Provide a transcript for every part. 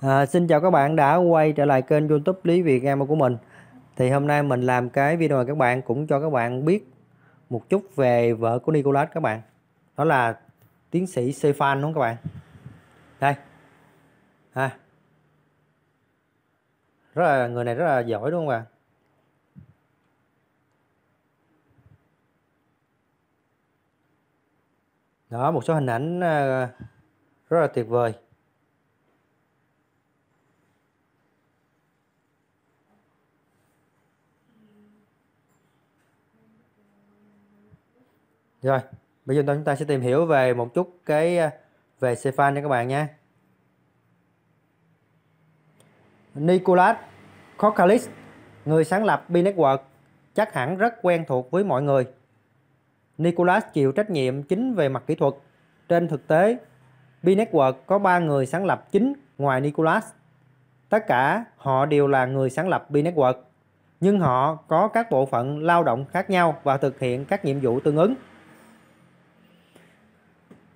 À, xin chào các bạn đã quay trở lại kênh youtube Lý Việt Gamer của mình Thì hôm nay mình làm cái video này các bạn cũng cho các bạn biết một chút về vợ của Nicolas các bạn Đó là tiến sĩ Stefan đúng không các bạn Đây à. rất là Người này rất là giỏi đúng không các bạn Đó một số hình ảnh à, rất là tuyệt vời Rồi, bây giờ chúng ta sẽ tìm hiểu về một chút cái à, về Stefan nha các bạn nha. Nicolas Kokkalis, người sáng lập B Network, chắc hẳn rất quen thuộc với mọi người. Nicolas chịu trách nhiệm chính về mặt kỹ thuật. Trên thực tế, B Network có 3 người sáng lập chính ngoài Nicolas. Tất cả họ đều là người sáng lập B Network, nhưng họ có các bộ phận lao động khác nhau và thực hiện các nhiệm vụ tương ứng.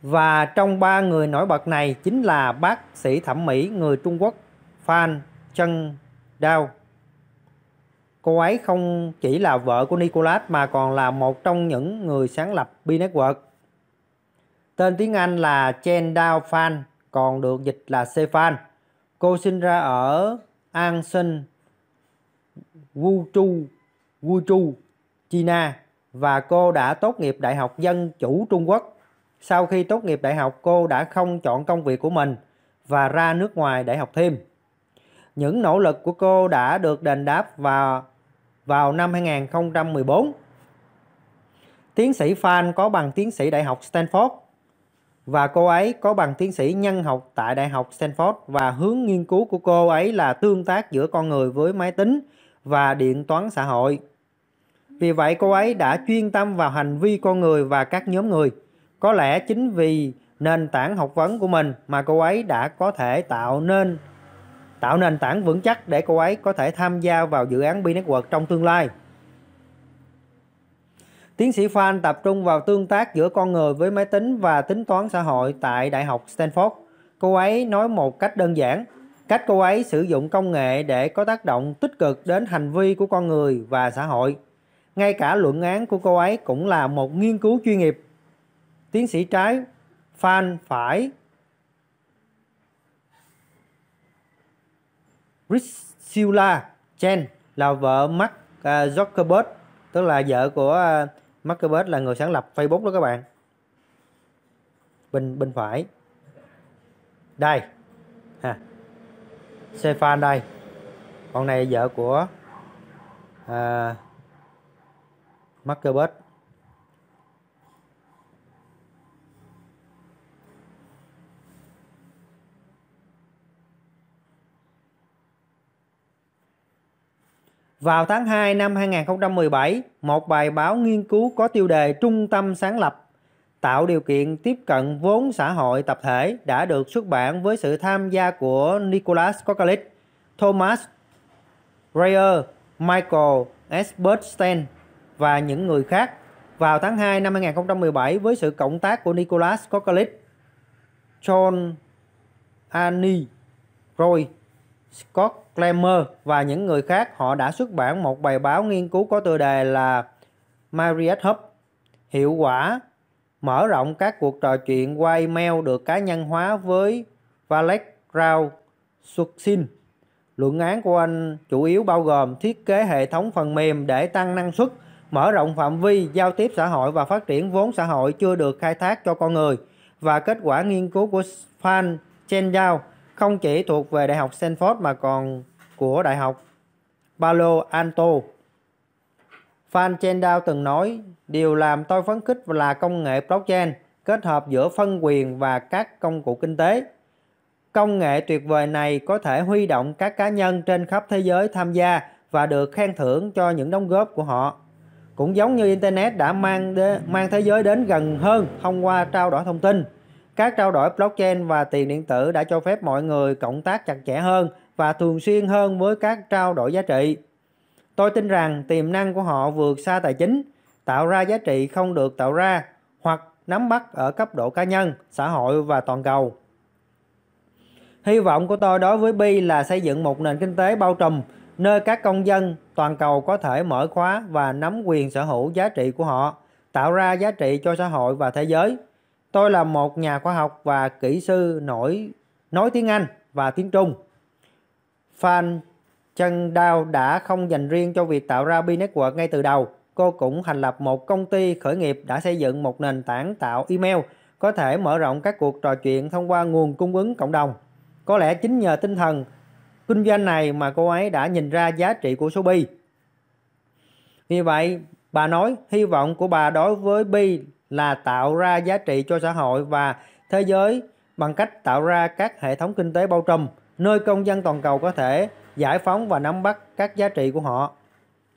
Và trong ba người nổi bật này chính là bác sĩ thẩm mỹ người Trung Quốc Phan Trân Đao. Cô ấy không chỉ là vợ của Nicolas mà còn là một trong những người sáng lập B Network. Tên tiếng Anh là Chen Dao Fan, còn được dịch là C Fan. Cô sinh ra ở An Sinh, Wuchu, Wuchu, China và cô đã tốt nghiệp Đại học Dân chủ Trung Quốc sau khi tốt nghiệp đại học cô đã không chọn công việc của mình và ra nước ngoài để học thêm. Những nỗ lực của cô đã được đền đáp vào vào năm 2014. Tiến sĩ Phan có bằng tiến sĩ đại học Stanford và cô ấy có bằng tiến sĩ nhân học tại đại học Stanford và hướng nghiên cứu của cô ấy là tương tác giữa con người với máy tính và điện toán xã hội. Vì vậy cô ấy đã chuyên tâm vào hành vi con người và các nhóm người. Có lẽ chính vì nền tảng học vấn của mình mà cô ấy đã có thể tạo nên tạo nền tảng vững chắc để cô ấy có thể tham gia vào dự án B-Network trong tương lai. Tiến sĩ Phan tập trung vào tương tác giữa con người với máy tính và tính toán xã hội tại Đại học Stanford. Cô ấy nói một cách đơn giản, cách cô ấy sử dụng công nghệ để có tác động tích cực đến hành vi của con người và xã hội. Ngay cả luận án của cô ấy cũng là một nghiên cứu chuyên nghiệp tiến sĩ trái Phan phải Priscilla Chen là vợ Mark uh, Zuckerberg tức là vợ của uh, Mark Zuckerberg là người sáng lập Facebook đó các bạn bên bên phải đây ha Stefan đây con này vợ của uh, Mark Zuckerberg Vào tháng 2 năm 2017, một bài báo nghiên cứu có tiêu đề Trung tâm sáng lập tạo điều kiện tiếp cận vốn xã hội tập thể đã được xuất bản với sự tham gia của Nicholas Kokalich, Thomas Rayer, Michael S. Bernstein và những người khác vào tháng 2 năm 2017 với sự cộng tác của Nicholas Kokalich, John Annie Roy Scott Clemmer và những người khác, họ đã xuất bản một bài báo nghiên cứu có tựa đề là Marriott Hub, hiệu quả mở rộng các cuộc trò chuyện qua email được cá nhân hóa với Valet Rao Suksin. Luận án của anh chủ yếu bao gồm thiết kế hệ thống phần mềm để tăng năng suất, mở rộng phạm vi, giao tiếp xã hội và phát triển vốn xã hội chưa được khai thác cho con người. Và kết quả nghiên cứu của Fan Chen Yao không chỉ thuộc về Đại học Stanford mà còn của Đại học Palo Alto. Fan Chendao từng nói, điều làm tôi phấn khích là công nghệ blockchain kết hợp giữa phân quyền và các công cụ kinh tế. Công nghệ tuyệt vời này có thể huy động các cá nhân trên khắp thế giới tham gia và được khen thưởng cho những đóng góp của họ. Cũng giống như Internet đã mang, đế, mang thế giới đến gần hơn thông qua trao đổi thông tin. Các trao đổi blockchain và tiền điện tử đã cho phép mọi người cộng tác chặt chẽ hơn và thường xuyên hơn với các trao đổi giá trị. Tôi tin rằng tiềm năng của họ vượt xa tài chính, tạo ra giá trị không được tạo ra hoặc nắm bắt ở cấp độ cá nhân, xã hội và toàn cầu. Hy vọng của tôi đối với Bi là xây dựng một nền kinh tế bao trùm nơi các công dân toàn cầu có thể mở khóa và nắm quyền sở hữu giá trị của họ, tạo ra giá trị cho xã hội và thế giới. Tôi là một nhà khoa học và kỹ sư nổi nói tiếng Anh và tiếng Trung. Fan Chân Đao đã không dành riêng cho việc tạo ra B-Network ngay từ đầu. Cô cũng thành lập một công ty khởi nghiệp đã xây dựng một nền tảng tạo email có thể mở rộng các cuộc trò chuyện thông qua nguồn cung ứng cộng đồng. Có lẽ chính nhờ tinh thần kinh doanh này mà cô ấy đã nhìn ra giá trị của số Bi. Vì vậy, bà nói hy vọng của bà đối với Bi là tạo ra giá trị cho xã hội và thế giới bằng cách tạo ra các hệ thống kinh tế bao trùm nơi công dân toàn cầu có thể giải phóng và nắm bắt các giá trị của họ.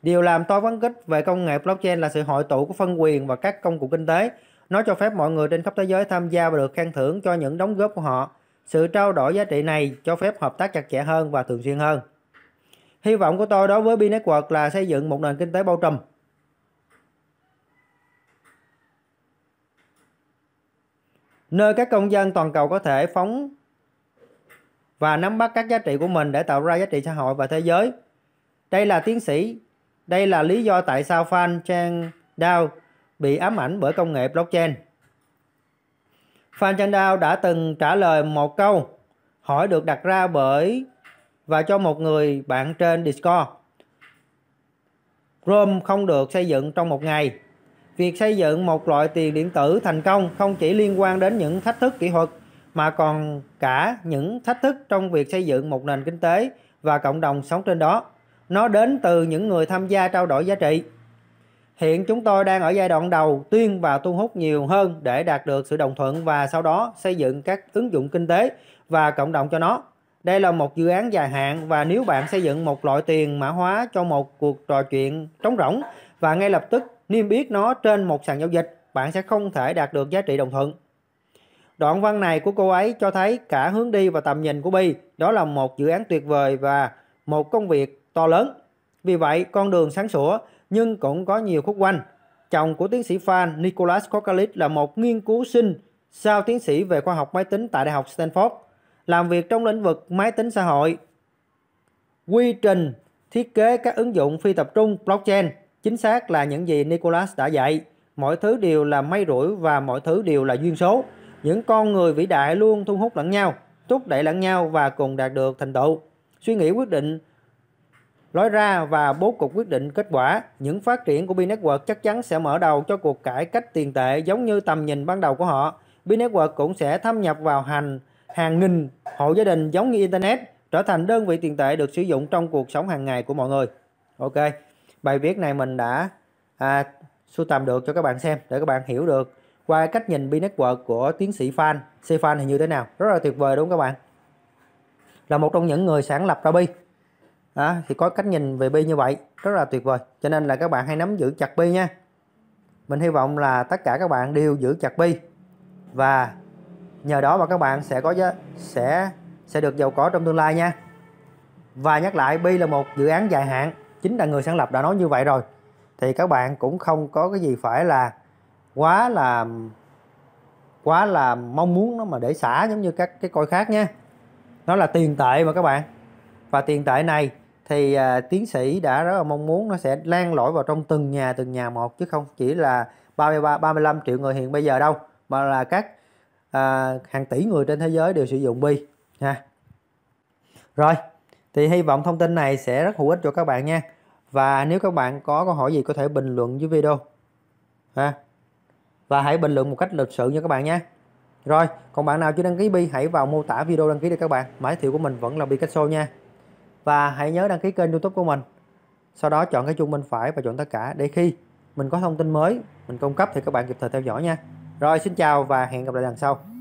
Điều làm tôi phấn khích về công nghệ blockchain là sự hội tụ của phân quyền và các công cụ kinh tế. Nó cho phép mọi người trên khắp thế giới tham gia và được khen thưởng cho những đóng góp của họ. Sự trao đổi giá trị này cho phép hợp tác chặt chẽ hơn và thường xuyên hơn. Hy vọng của tôi đối với B-Network là xây dựng một nền kinh tế bao trùm nơi các công dân toàn cầu có thể phóng và nắm bắt các giá trị của mình để tạo ra giá trị xã hội và thế giới. Đây là tiến sĩ, đây là lý do tại sao Fan Chang Dao bị ám ảnh bởi công nghệ blockchain. Fan Chang Dao đã từng trả lời một câu hỏi được đặt ra bởi và cho một người bạn trên Discord. Rome không được xây dựng trong một ngày Việc xây dựng một loại tiền điện tử thành công không chỉ liên quan đến những thách thức kỹ thuật mà còn cả những thách thức trong việc xây dựng một nền kinh tế và cộng đồng sống trên đó. Nó đến từ những người tham gia trao đổi giá trị. Hiện chúng tôi đang ở giai đoạn đầu tuyên và thu hút nhiều hơn để đạt được sự đồng thuận và sau đó xây dựng các ứng dụng kinh tế và cộng đồng cho nó. Đây là một dự án dài hạn và nếu bạn xây dựng một loại tiền mã hóa cho một cuộc trò chuyện trống rỗng và ngay lập tức niêm yết nó trên một sàn giao dịch, bạn sẽ không thể đạt được giá trị đồng thuận. Đoạn văn này của cô ấy cho thấy cả hướng đi và tầm nhìn của Bi, đó là một dự án tuyệt vời và một công việc to lớn. Vì vậy, con đường sáng sủa nhưng cũng có nhiều khúc quanh. Chồng của tiến sĩ Fan Nicholas Kokalit là một nghiên cứu sinh sau tiến sĩ về khoa học máy tính tại Đại học Stanford, làm việc trong lĩnh vực máy tính xã hội, quy trình thiết kế các ứng dụng phi tập trung blockchain Chính xác là những gì Nicholas đã dạy, mọi thứ đều là may rủi và mọi thứ đều là duyên số. Những con người vĩ đại luôn thu hút lẫn nhau, thúc đẩy lẫn nhau và cùng đạt được thành tựu. Suy nghĩ quyết định lối ra và bố cục quyết định kết quả. Những phát triển của B-Network chắc chắn sẽ mở đầu cho cuộc cải cách tiền tệ giống như tầm nhìn ban đầu của họ. B-Network cũng sẽ thâm nhập vào hành hàng nghìn hộ gia đình giống như Internet, trở thành đơn vị tiền tệ được sử dụng trong cuộc sống hàng ngày của mọi người. Ok bài viết này mình đã à, sưu tầm được cho các bạn xem để các bạn hiểu được qua cách nhìn B-Network của tiến sĩ Phan, C-Fan thì như thế nào. Rất là tuyệt vời đúng không các bạn? Là một trong những người sáng lập ra Bi. À, thì có cách nhìn về Bi như vậy, rất là tuyệt vời. Cho nên là các bạn hãy nắm giữ chặt Bi nha. Mình hy vọng là tất cả các bạn đều giữ chặt Bi và nhờ đó mà các bạn sẽ có giá sẽ sẽ được giàu có trong tương lai nha. Và nhắc lại Bi là một dự án dài hạn chính là người sáng lập đã nói như vậy rồi thì các bạn cũng không có cái gì phải là quá là quá là mong muốn nó mà để xả giống như các cái coi khác nhé nó là tiền tệ mà các bạn và tiền tệ này thì à, tiến sĩ đã rất là mong muốn nó sẽ lan lỏi vào trong từng nhà từng nhà một chứ không chỉ là 33 35 triệu người hiện bây giờ đâu mà là các à, hàng tỷ người trên thế giới đều sử dụng bi ha rồi thì hy vọng thông tin này sẽ rất hữu ích cho các bạn nha và nếu các bạn có câu hỏi gì có thể bình luận dưới video. Ha. Và hãy bình luận một cách lịch sự nha các bạn nhé. Rồi, còn bạn nào chưa đăng ký Bi hãy vào mô tả video đăng ký đi các bạn. Mã thiệu của mình vẫn là bi Picasso nha. Và hãy nhớ đăng ký kênh YouTube của mình. Sau đó chọn cái chuông bên phải và chọn tất cả để khi mình có thông tin mới mình cung cấp thì các bạn kịp thời theo dõi nha. Rồi xin chào và hẹn gặp lại lần sau.